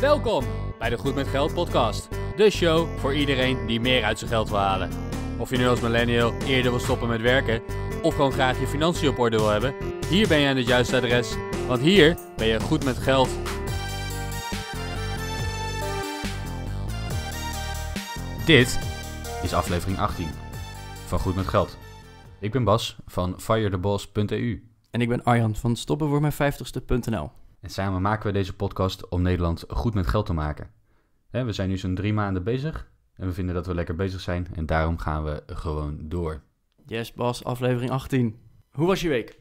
Welkom bij de Goed met Geld podcast. De show voor iedereen die meer uit zijn geld wil halen. Of je nu als millennial eerder wil stoppen met werken of gewoon graag je financiën op orde wil hebben, hier ben je aan het juiste adres, want hier ben je goed met geld. Dit is aflevering 18 van Goed met Geld. Ik ben Bas van firetheboss.eu. En ik ben Arjan van stoppenvoormijn50ste.nl. En samen maken we deze podcast om Nederland goed met geld te maken. We zijn nu zo'n drie maanden bezig en we vinden dat we lekker bezig zijn en daarom gaan we gewoon door. Yes Bas, aflevering 18. Hoe was je week?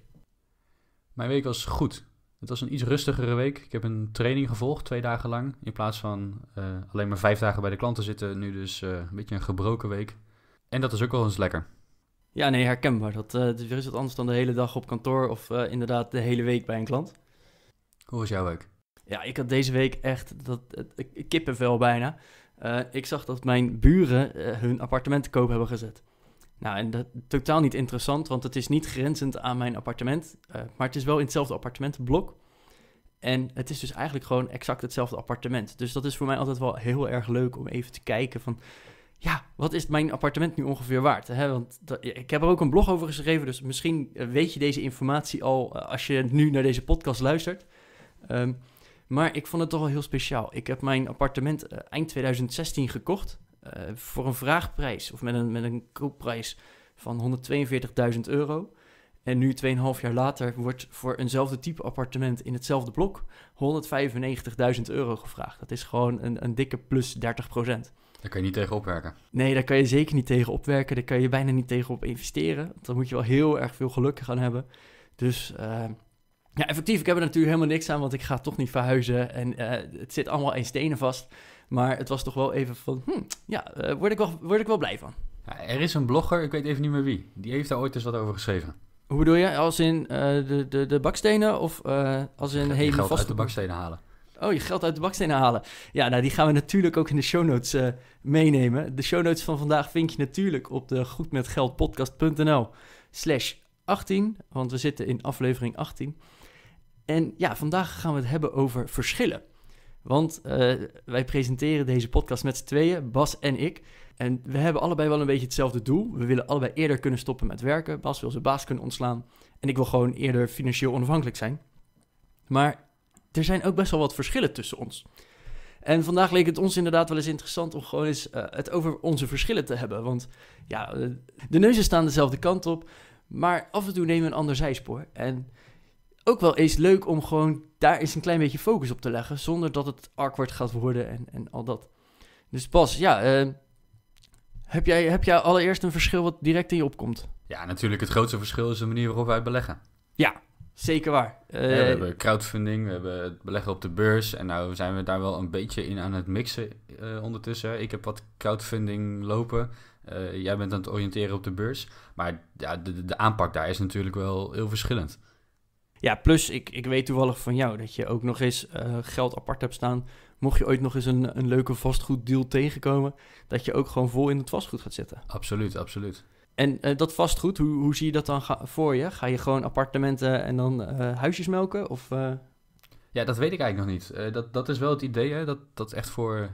Mijn week was goed. Het was een iets rustigere week. Ik heb een training gevolgd, twee dagen lang. In plaats van eh, alleen maar vijf dagen bij de klanten zitten, nu dus eh, een beetje een gebroken week. En dat is ook wel eens lekker. Ja, nee, herkenbaar. Dat, uh, het is wat anders dan de hele dag op kantoor of inderdaad de hele week bij een klant. Hoe was jouw week? Ja, ik had deze week echt dat, kippenvel bijna. Eh, ik zag dat mijn buren eh, hun appartement te koop hebben gezet. Nou, en dat totaal niet interessant, want het is niet grenzend aan mijn appartement. Eh, maar het is wel in hetzelfde appartementenblok. En het is dus eigenlijk gewoon exact hetzelfde appartement. Dus dat is voor mij altijd wel heel erg leuk om even te kijken van... Ja, wat is mijn appartement nu ongeveer waard? Hè? Want dat, ik heb er ook een blog over geschreven, dus misschien weet je deze informatie al als je nu naar deze podcast luistert. Ehm, maar ik vond het toch wel heel speciaal. Ik heb mijn appartement eh, eind 2016 gekocht. Eh, voor een vraagprijs of met een, met een koopprijs van 142.000 euro. En nu, 2,5 jaar later, wordt voor eenzelfde type appartement in hetzelfde blok 195.000 euro gevraagd. Dat is gewoon een, een dikke plus 30%. Daar kan je niet tegen opwerken. Nee, daar kan je zeker niet tegen opwerken. Daar kan je bijna niet tegen op investeren. Dan moet je wel heel erg veel geluk gaan hebben. Dus ehm, ja, effectief, ik heb er natuurlijk helemaal niks aan, want ik ga toch niet verhuizen en eh, het zit allemaal in stenen vast. Maar het was toch wel even van, hm, ja, eh, word, ik wel, word ik wel blij van. er is een blogger, ik weet even niet meer wie, die heeft daar ooit eens wat over geschreven. Hoe bedoel je? Als in eh, de, de, de bakstenen of als in... hele geld vaste... uit de bakstenen halen. Oh, je geld uit de bakstenen halen. Ja, nou die gaan we natuurlijk ook in de show notes meenemen. De show notes van vandaag vind je natuurlijk op de goedmetgeldpodcast.nl slash 18. Want we zitten in aflevering 18. En ja, vandaag gaan we het hebben over verschillen. Want eh, wij presenteren deze podcast met z'n tweeën, Bas en ik. En we hebben allebei wel een beetje hetzelfde doel. We willen allebei eerder kunnen stoppen met werken. Bas wil zijn baas kunnen ontslaan. En ik wil gewoon eerder financieel onafhankelijk zijn. Maar er zijn ook best wel wat verschillen tussen ons. En vandaag leek het ons inderdaad wel eens interessant om gewoon eens eh, het over onze verschillen te hebben. Want ja, eh, de neuzen staan dezelfde kant op. Maar af en toe nemen we een ander zijspoor. En ook wel eens leuk om gewoon daar eens een klein beetje focus op te leggen. Zonder dat het awkward gaat worden en, en al dat. Dus Bas, ja, eh, heb, jij, heb jij allereerst een verschil wat direct in je opkomt? Ja, natuurlijk. Het grootste verschil is de manier waarop wij beleggen. Ja, zeker waar. we eh, hebben crowdfunding, we hebben het beleggen op de beurs. En nou zijn we daar wel een beetje in aan het mixen eh, ondertussen. Ik heb wat crowdfunding lopen. jij bent aan het oriënteren op de beurs. Maar ja, de, de aanpak daar is natuurlijk wel heel verschillend. Ja, plus ik, ik weet toevallig van jou dat je ook nog eens eh, geld apart hebt staan. Mocht je ooit nog eens een, een leuke vastgoeddeal tegenkomen, dat je ook gewoon vol in het vastgoed gaat zitten. Absoluut, absoluut. En eh, dat vastgoed, hoe, hoe zie je dat dan voor je? Ga je gewoon appartementen en dan eh, huisjes melken? Of, Ja, dat weet ik eigenlijk nog niet. dat, dat is wel het idee, hè? Dat, dat echt voor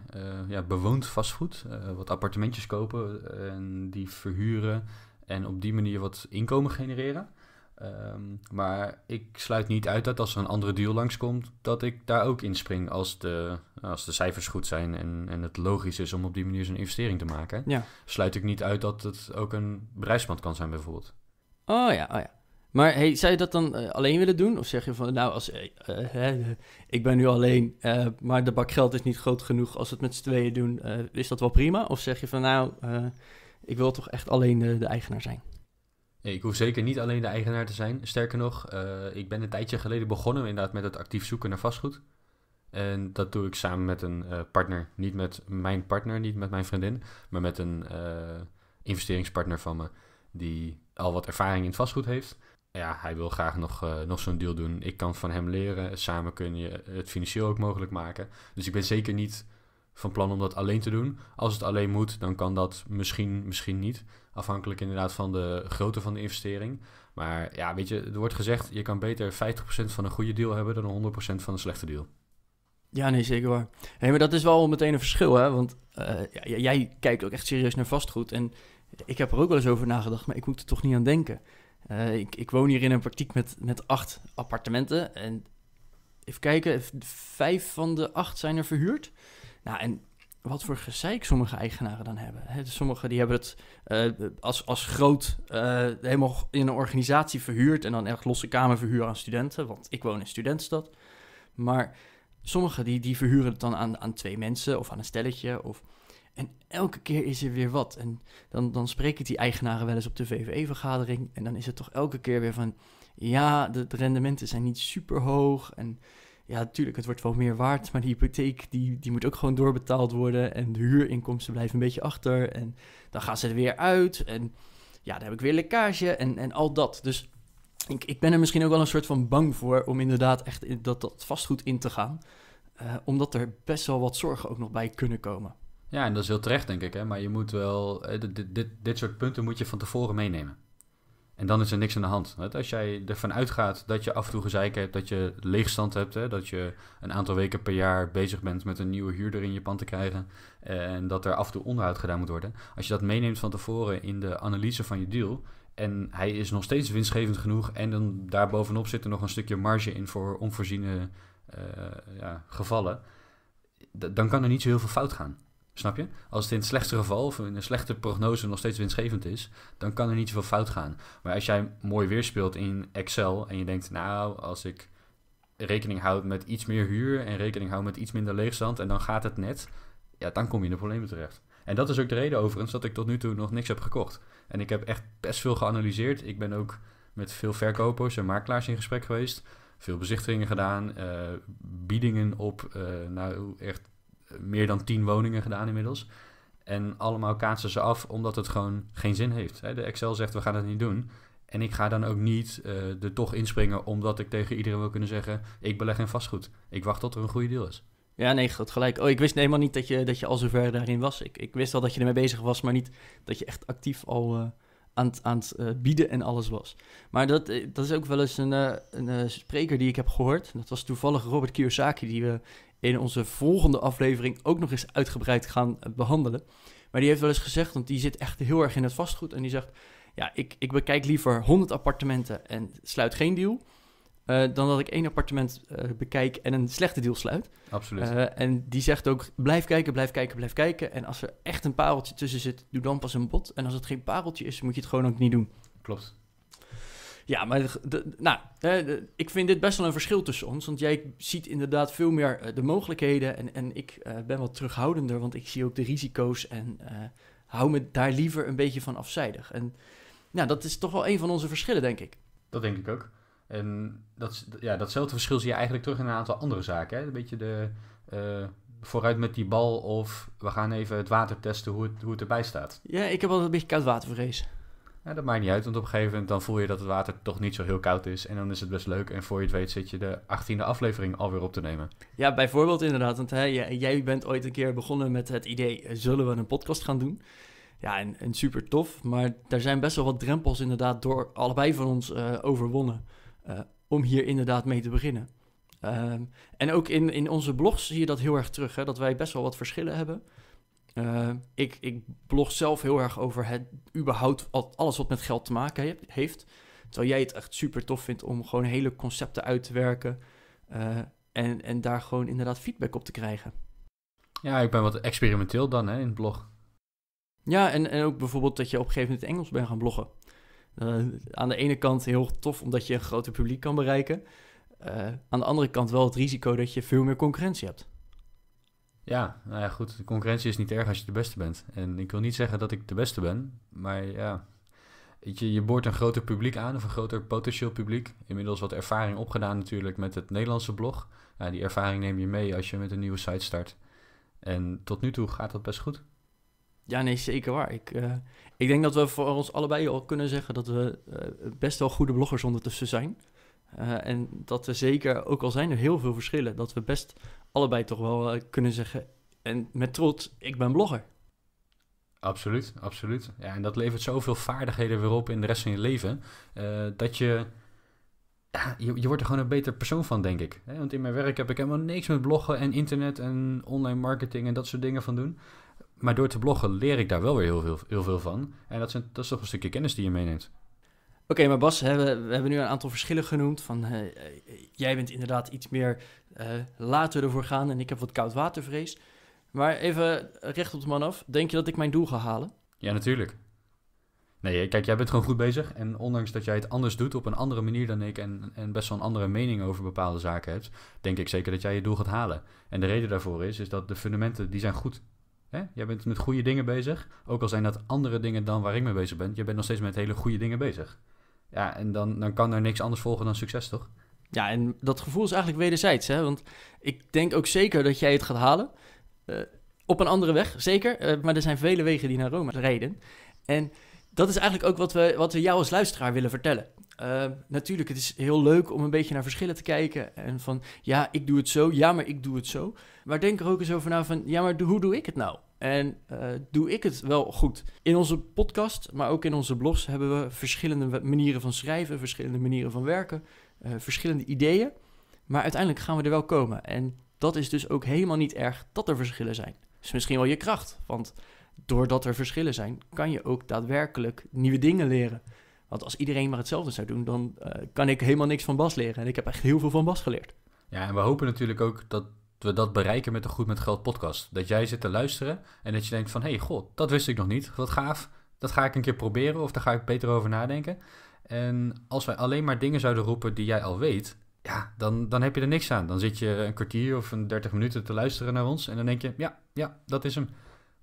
ja, bewoond vastgoed, wat appartementjes kopen en die verhuren en op die manier wat inkomen genereren. Ehm, maar ik sluit niet uit dat als er een andere deal langskomt, dat ik daar ook inspring als de, als de cijfers goed zijn en, en het logisch is om op die manier zo'n investering te maken. Sluit ik niet uit dat het ook een bedrijfspand kan zijn bijvoorbeeld. Oh ja, oh ja. Maar hey, zou je dat dan eh, alleen willen doen? Of zeg je van, nou, als, uh, ik ben nu alleen, maar de bak geld is niet groot genoeg. Als we het met z'n tweeën doen, is dat wel prima? Of zeg je van, nou, ik wil toch echt alleen de eigenaar zijn? Ik hoef zeker niet alleen de eigenaar te zijn. Sterker nog, eh, ik ben een tijdje geleden begonnen inderdaad met het actief zoeken naar vastgoed. En dat doe ik samen met een eh, partner. Niet met mijn partner, niet met mijn vriendin, maar met een eh, investeringspartner van me die al wat ervaring in het vastgoed heeft. Ja, hij wil graag nog, nog zo'n deal doen. Ik kan van hem leren. Samen kun je het financieel ook mogelijk maken. Dus ik ben zeker niet van plan om dat alleen te doen. Als het alleen moet, dan kan dat misschien, misschien niet. Afhankelijk inderdaad van de grootte van de investering. Maar ja, weet je, er wordt gezegd, je kan beter 50% van een goede deal hebben dan 100% van een slechte deal. Ja, nee, zeker waar. Nee, maar dat is wel meteen een verschil, hè? Want eh, jij kijkt ook echt serieus naar vastgoed. En ik heb er ook wel eens over nagedacht, maar ik moet er toch niet aan denken. Eh, ik, ik, woon hier in een praktijk met, met acht appartementen. En even kijken, vijf van de acht zijn er verhuurd. Nou, en wat voor gezeik sommige eigenaren dan hebben. Hè, dus sommigen die hebben het eh, als, als groot eh, helemaal in een organisatie verhuurd en dan erg losse kamer verhuren aan studenten, want ik woon in studentstad. Maar sommigen die, die verhuren het dan aan, aan twee mensen of aan een stelletje. Of, en elke keer is er weer wat. En dan, dan spreek ik die eigenaren wel eens op de VVE-vergadering en dan is het toch elke keer weer van, ja, de, de rendementen zijn niet super hoog en ja, natuurlijk, het wordt wel meer waard, maar die hypotheek die, die moet ook gewoon doorbetaald worden. En de huurinkomsten blijven een beetje achter. En dan gaan ze er weer uit. En ja, dan heb ik weer lekkage en, en al dat. Dus ik, ik ben er misschien ook wel een soort van bang voor om inderdaad echt in, dat, dat vastgoed in te gaan. Eh, omdat er best wel wat zorgen ook nog bij kunnen komen. Ja, en dat is heel terecht, denk ik. Hè? Maar je moet wel, eh, dit, dit, dit soort punten moet je van tevoren meenemen. En dan is er niks aan de hand. Als jij ervan uitgaat dat je af en toe gezeik hebt, dat je leegstand hebt, hè, dat je een aantal weken per jaar bezig bent met een nieuwe huurder in je pand te krijgen eh, en dat er af en toe onderhoud gedaan moet worden. Als je dat meeneemt van tevoren in de analyse van je deal en hij is nog steeds winstgevend genoeg en dan daarbovenop zit er nog een stukje marge in voor onvoorziene eh, ja, gevallen, dan kan er niet zo heel veel fout gaan. Snap je? Als het in het slechtste geval of in een slechte prognose nog steeds winstgevend is, dan kan er niet zoveel fout gaan. Maar als jij mooi weer speelt in Excel en je denkt, nou, als ik rekening houd met iets meer huur en rekening houd met iets minder leegstand en dan gaat het net, ja, dan kom je in de problemen terecht. En dat is ook de reden overigens dat ik tot nu toe nog niks heb gekocht. En ik heb echt best veel geanalyseerd. Ik ben ook met veel verkopers en makelaars in gesprek geweest. Veel bezichtigingen gedaan, eh, biedingen op, eh, nou echt meer dan tien woningen gedaan inmiddels. En allemaal kaatsen ze af omdat het gewoon geen zin heeft. De Excel zegt we gaan het niet doen. En ik ga dan ook niet uh, er toch inspringen omdat ik tegen iedereen wil kunnen zeggen: ik beleg in vastgoed. Ik wacht tot er een goede deal is. Ja, nee, goed gelijk. Oh, ik wist helemaal niet dat je, dat je al zover daarin was. Ik, ik wist wel dat je ermee bezig was, maar niet dat je echt actief al eh, aan het, aan eh, bieden en alles was. Maar dat, dat is ook wel eens een, een spreker die ik heb gehoord. Dat was toevallig Robert Kiyosaki, die we in onze volgende aflevering ook nog eens uitgebreid gaan eh, behandelen. Maar die heeft wel eens gezegd, want die zit echt heel erg in het vastgoed. En die zegt, ja, ik, ik bekijk liever 100 appartementen en sluit geen deal. Eh, dan dat ik één appartement eh, bekijk en een slechte deal sluit. Absoluut. en die zegt ook: blijf kijken, blijf kijken, blijf kijken. En als er echt een pareltje tussen zit, doe dan pas een bod. En als het geen pareltje is, moet je het gewoon ook niet doen. Klopt. Ja, maar nou, ik vind dit best wel een verschil tussen ons. Want jij ziet inderdaad veel meer eh, de mogelijkheden. En, en ik eh, ben wat terughoudender, want ik zie ook de risico's. En eh, hou me daar liever een beetje van afzijdig. En nou, dat is toch wel een van onze verschillen, denk ik. Dat denk ik ook. En dat, ja, datzelfde verschil zie je eigenlijk terug in een aantal andere zaken. Hè? Een beetje de vooruit met die bal of we gaan even het water testen hoe het, hoe het erbij staat. Ja, ik heb altijd een beetje koud watervrees. Ja, dat maakt niet uit, want op een gegeven moment dan voel je dat het water toch niet zo heel koud is. En dan is het best leuk. En voor je het weet zit je de achttiende aflevering alweer op te nemen. Ja, bijvoorbeeld inderdaad. Want hè, jij bent ooit een keer begonnen met het idee, eh, zullen we een podcast gaan doen? Ja, en, super tof. Maar daar zijn best wel wat drempels inderdaad door allebei van ons eh, overwonnen. Eh, om hier inderdaad mee te beginnen. Ehm, en ook in, in onze blogs zie je dat heel erg terug. Hè, dat wij best wel wat verschillen hebben. Eh, ik, ik blog zelf heel erg over het überhaupt alles wat met geld te maken heeft. Terwijl jij het echt super tof vindt om gewoon hele concepten uit te werken. Eh, en, en daar gewoon inderdaad feedback op te krijgen. Ja, ik ben wat experimenteel dan hè, in het blog. Ja, en, en ook bijvoorbeeld dat je op een gegeven moment Engels bent gaan bloggen. Eh, aan de ene kant heel tof omdat je een groter publiek kan bereiken. aan de andere kant wel het risico dat je veel meer concurrentie hebt. Ja, nou ja, goed. De concurrentie is niet erg als je de beste bent. En ik wil niet zeggen dat ik de beste ben, maar ja. Je, je boort een groter publiek aan, of een groter potentieel publiek. Inmiddels wat ervaring opgedaan natuurlijk met het Nederlandse blog. Ja, die ervaring neem je mee als je met een nieuwe site start. En tot nu toe gaat dat best goed. Ja, nee, zeker waar. Ik, eh, ik denk dat we voor ons allebei al kunnen zeggen dat we eh, best wel goede bloggers ondertussen zijn. Eh, en dat we zeker, ook al zijn er heel veel verschillen, dat we best allebei toch wel eh, kunnen zeggen, en met trots, ik ben blogger. Absoluut, absoluut. Ja, en dat levert zoveel vaardigheden weer op in de rest van je leven. Eh, dat je, je, je. wordt er gewoon een beter persoon van, denk ik. want in mijn werk heb ik helemaal niks met bloggen en internet en online marketing en dat soort dingen van doen. Maar door te bloggen leer ik daar wel weer heel veel, heel veel van. En dat, zijn, dat is toch een stukje kennis die je meeneemt. Oké, maar Bas, we, hebben nu een aantal verschillen genoemd. Van, eh, jij bent inderdaad iets meer uh, laten we ervoor gaan en ik heb wat koudwatervrees. Maar even recht op de man af. Denk je dat ik mijn doel ga halen? Ja, natuurlijk. Nee, eh, kijk, jij bent gewoon goed bezig. En ondanks dat jij het anders doet, op een andere manier dan ik... en, en best wel een andere mening over bepaalde zaken hebt... denk ik zeker dat jij je doel gaat halen. En de reden daarvoor is, is dat de fundamenten, die zijn goed. Hè? Jij bent met goede dingen bezig. Ook al zijn dat andere dingen dan waar ik mee bezig ben... je bent nog steeds met hele goede dingen bezig. Ja, en dan, dan kan er niks anders volgen dan succes, toch? Ja, en dat gevoel is eigenlijk wederzijds. Hè? Want ik denk ook zeker dat jij het gaat halen. Eh, op een andere weg, zeker. Eh, maar er zijn vele wegen die naar Rome rijden. En dat is eigenlijk ook wat we, wat we jou als luisteraar willen vertellen. Eh, natuurlijk, het is heel leuk om een beetje naar verschillen te kijken. En van, ja, ik doe het zo. Ja, maar ik doe het zo. Maar denk er ook eens over na van, ja, maar hoe doe ik het nou? En doe ik het wel goed? In onze podcast, maar ook in onze blogs, hebben we verschillende manieren van schrijven, verschillende manieren van werken. Eh, verschillende ideeën. Maar uiteindelijk gaan we er wel komen. En dat is dus ook helemaal niet erg dat er verschillen zijn. Dat is misschien wel je kracht. Want doordat er verschillen zijn, kan je ook daadwerkelijk nieuwe dingen leren. Want als iedereen maar hetzelfde zou doen, dan eh, kan ik helemaal niks van Bas leren. En ik heb echt heel veel van Bas geleerd. Ja, en we hopen natuurlijk ook dat we dat bereiken met de Goed met Geld podcast. Dat jij zit te luisteren en dat je denkt van... hé, hey, god, dat wist ik nog niet. Wat gaaf. Dat ga ik een keer proberen of daar ga ik beter over nadenken. En als wij alleen maar dingen zouden roepen die jij al weet, ja, dan, dan heb je er niks aan. Dan zit je een kwartier of een 30 minuten te luisteren naar ons en dan denk je, ja, ja, dat is hem.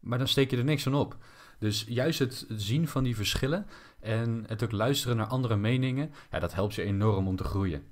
Maar dan steek je er niks van op. Dus juist het zien van die verschillen en het ook luisteren naar andere meningen, ja, dat helpt je enorm om te groeien.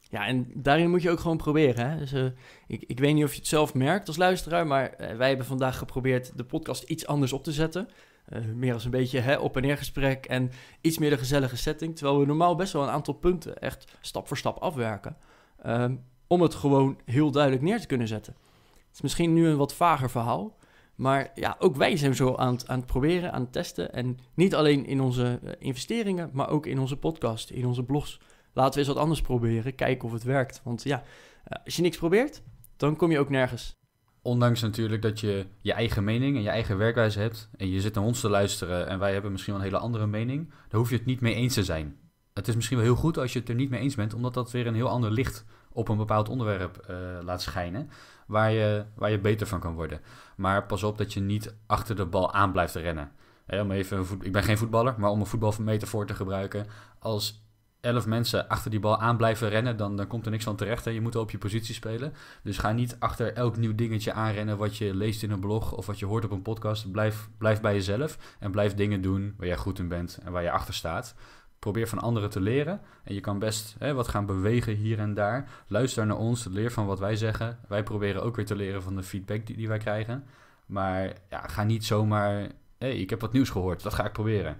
Ja, en daarin moet je ook gewoon proberen. Hè? Dus, eh, ik, ik weet niet of je het zelf merkt als luisteraar, maar eh, wij hebben vandaag geprobeerd de podcast iets anders op te zetten. Eh, meer als een beetje hè, op- en neer gesprek en iets meer de gezellige setting. Terwijl we normaal best wel een aantal punten echt stap voor stap afwerken. Ehm, om het gewoon heel duidelijk neer te kunnen zetten. Het is misschien nu een wat vager verhaal. Maar ja, ook wij zijn zo aan het, aan het proberen, aan het testen. En niet alleen in onze eh, investeringen, maar ook in onze podcast, in onze blogs. Laten we eens wat anders proberen, kijken of het werkt. Want ja, eh, als je niks probeert, dan kom je ook nergens ondanks natuurlijk dat je je eigen mening en je eigen werkwijze hebt en je zit naar ons te luisteren en wij hebben misschien wel een hele andere mening, daar hoef je het niet mee eens te zijn. Het is misschien wel heel goed als je het er niet mee eens bent, omdat dat weer een heel ander licht op een bepaald onderwerp eh, laat schijnen, waar je, waar je beter van kan worden. Maar pas op dat je niet achter de bal aan blijft rennen. om even, ik ben geen voetballer, maar om een voetbalmetafoor te gebruiken. Als elf mensen achter die bal aan blijven rennen, dan, dan komt er niks van terecht. Hè. Je moet op je positie spelen. Dus ga niet achter elk nieuw dingetje aanrennen wat je leest in een blog of wat je hoort op een podcast. Blijf, blijf bij jezelf en blijf dingen doen waar jij goed in bent en waar je achter staat. Probeer van anderen te leren. En je kan best hè, wat gaan bewegen hier en daar. Luister naar ons, leer van wat wij zeggen. Wij proberen ook weer te leren van de feedback die, die wij krijgen. Maar ja, ga niet zomaar. Hé, hey, ik heb wat nieuws gehoord, dat ga ik proberen.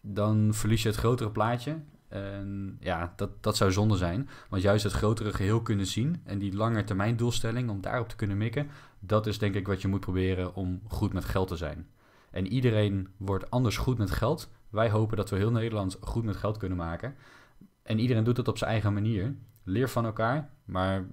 Dan verlies je het grotere plaatje en ja, dat, dat zou zonde zijn. Want juist het grotere geheel kunnen zien en die lange termijn doelstelling om daarop te kunnen mikken, dat is denk ik wat je moet proberen om goed met geld te zijn. En iedereen wordt anders goed met geld. Wij hopen dat we heel Nederland goed met geld kunnen maken. En iedereen doet dat op zijn eigen manier. Leer van elkaar, maar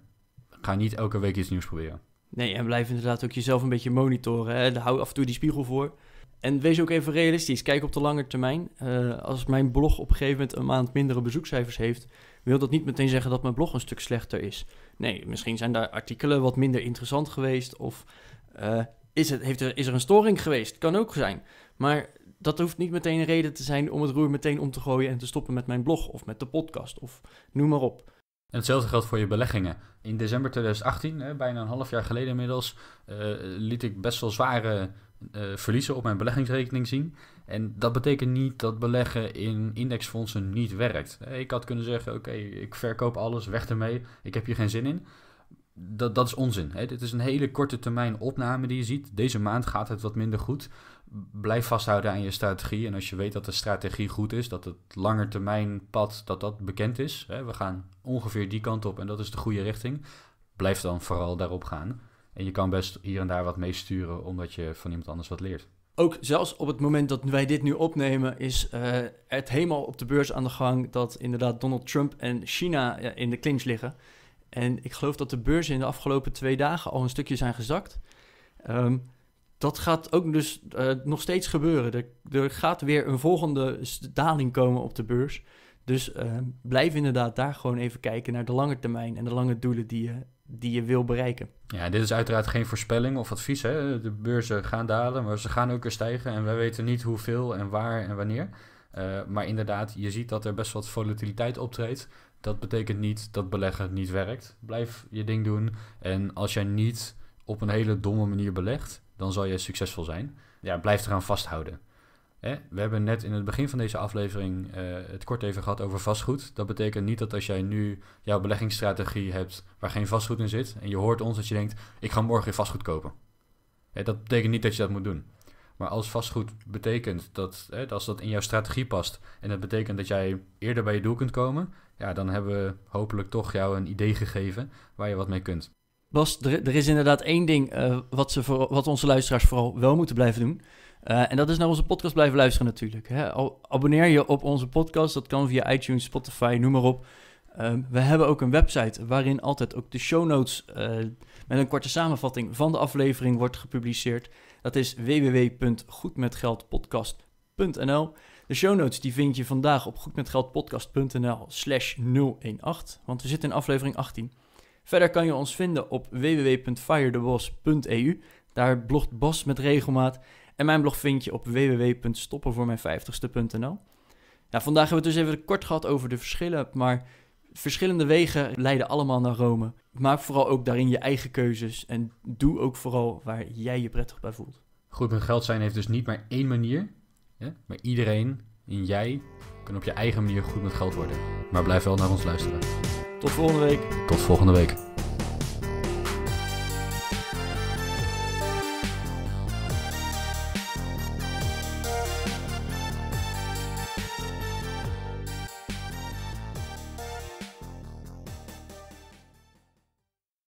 ga niet elke week iets nieuws proberen. Nee, en blijf inderdaad ook jezelf een beetje monitoren. Hè? Hou af en toe die spiegel voor. En wees ook even realistisch. Kijk op de lange termijn. Eh, als mijn blog op een gegeven moment een maand mindere bezoekcijfers heeft, wil dat niet meteen zeggen dat mijn blog een stuk slechter is. Nee, misschien zijn daar artikelen wat minder interessant geweest. Of eh, is, het, heeft er, is er een storing geweest? Kan ook zijn. Maar dat hoeft niet meteen een reden te zijn om het roer meteen om te gooien en te stoppen met mijn blog of met de podcast of noem maar op. En hetzelfde geldt voor je beleggingen. In december 2018, bijna een half jaar geleden inmiddels, eh, liet ik best wel zware eh, verliezen op mijn beleggingsrekening zien. En dat betekent niet dat beleggen in indexfondsen niet werkt. Ik had kunnen zeggen: oké, ik verkoop alles, weg ermee, ik heb hier geen zin in. Dat, dat is onzin. Hè? Dit is een hele korte termijn opname die je ziet. Deze maand gaat het wat minder goed. Blijf vasthouden aan je strategie. En als je weet dat de strategie goed is, dat het langetermijnpad dat dat bekend is. Hè? We gaan ongeveer die kant op en dat is de goede richting. Blijf dan vooral daarop gaan. En je kan best hier en daar wat meesturen, omdat je van iemand anders wat leert. Ook zelfs op het moment dat wij dit nu opnemen, is eh, het helemaal op de beurs aan de gang dat inderdaad Donald Trump en China in de clinch liggen. En ik geloof dat de beurzen in de afgelopen twee dagen al een stukje zijn gezakt. Ehm, dat gaat ook dus eh, nog steeds gebeuren. Er, er, gaat weer een volgende daling komen op de beurs. Dus ehm, blijf inderdaad daar gewoon even kijken naar de lange termijn en de lange doelen die je die je wil bereiken. Ja, dit is uiteraard geen voorspelling of advies. Hè? De beurzen gaan dalen, maar ze gaan ook weer stijgen. En wij weten niet hoeveel en waar en wanneer. Eh, maar inderdaad, je ziet dat er best wat volatiliteit optreedt. Dat betekent niet dat beleggen niet werkt. Blijf je ding doen. En als jij niet op een hele domme manier belegt, dan zal je succesvol zijn. Ja, blijf eraan vasthouden. We hebben net in het begin van deze aflevering eh, het kort even gehad over vastgoed. Dat betekent niet dat als jij nu jouw beleggingsstrategie hebt waar geen vastgoed in zit en je hoort ons dat je denkt, ik ga morgen weer vastgoed kopen. dat betekent niet dat je dat moet doen. Maar als vastgoed betekent dat, als dat in jouw strategie past en dat betekent dat jij eerder bij je doel kunt komen, ja, dan hebben we hopelijk toch jou een idee gegeven waar je wat mee kunt. Bas, er, er is inderdaad één ding eh, wat, ze voor, wat onze luisteraars vooral wel moeten blijven doen. Eh, en dat is naar onze podcast blijven luisteren natuurlijk. Hè. Abonneer je op onze podcast. Dat kan via iTunes, Spotify, noem maar op. Ehm, we hebben ook een website waarin altijd ook de show notes eh, met een korte samenvatting van de aflevering wordt gepubliceerd. Dat is www.goedmetgeldpodcast.nl. De show notes die vind je vandaag op goedmetgeldpodcast.nl slash 018, want we zitten in aflevering 18. Verder kan je ons vinden op www.firetheboss.eu. Daar blogt Bas met regelmaat en mijn blog vind je op wwwstoppenvoormijn nou, vandaag hebben we het dus even kort gehad over de verschillen, maar verschillende wegen leiden allemaal naar Rome. Maak vooral ook daarin je eigen keuzes en doe ook vooral waar jij je prettig bij voelt. Goed met geld zijn heeft dus niet maar één manier, hè? maar iedereen en jij kan op je eigen manier goed met geld worden. Maar blijf wel naar ons luisteren. Tot volgende week. Tot volgende week.